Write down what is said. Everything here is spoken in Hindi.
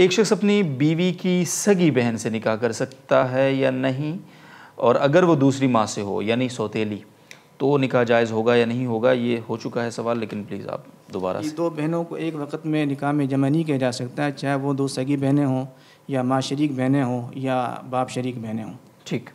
एक शख्स अपनी बीवी की सगी बहन से निकाह कर सकता है या नहीं और अगर वो दूसरी माँ से हो यानी सौतेली तो निकाह जायज़ होगा या नहीं होगा ये हो चुका है सवाल लेकिन प्लीज़ आप दोबारा दो बहनों को एक वक्त में निकाह में जमा नहीं किया जा सकता है चाहे वो दो सगी बहनें हों या माँ शरीक बहनें हों या बाप शरीक बहनें हों ठीक